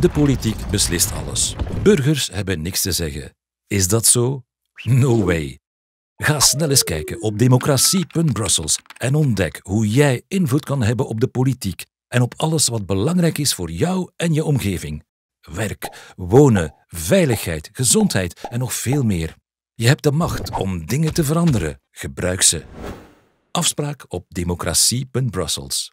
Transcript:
De politiek beslist alles. Burgers hebben niks te zeggen. Is dat zo? No way. Ga snel eens kijken op democratie.brussels en ontdek hoe jij invloed kan hebben op de politiek en op alles wat belangrijk is voor jou en je omgeving. Werk, wonen, veiligheid, gezondheid en nog veel meer. Je hebt de macht om dingen te veranderen. Gebruik ze. Afspraak op democratie.brussels.